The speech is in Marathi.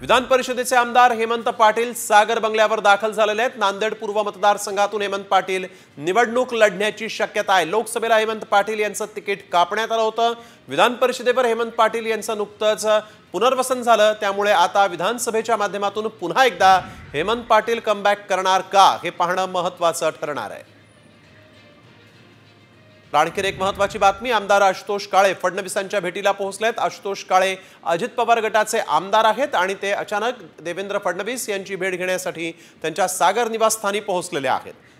विधान परिषदेचे आमदार हेमंत पाटील सागर बंगल्यावर दाखल झालेले आहेत नांदेड पूर्व मतदारसंघातून हेमंत पाटील निवडणूक लढण्याची शक्यता आहे लोकसभेला हेमंत पाटील यांचं तिकीट कापण्यात आलं होतं विधान परिषदेवर हेमंत पाटील यांचं नुकतंच पुनर्वसन झालं त्यामुळे आता विधानसभेच्या माध्यमातून पुन्हा एकदा हेमंत पाटील कमबॅक करणार का हे पाहणं महत्वाचं ठरणार आहे आणखीन एक महत्वाची बातमी आमदार आशुतोष काळे फडणवीसांच्या भेटीला पोहोचलेत आशुतोष काळे अजित पवार गटाचे आमदार आहेत आणि ते अचानक देवेंद्र फडणवीस यांची भेट घेण्यासाठी त्यांच्या सागर निवासस्थानी पोहोचलेले आहेत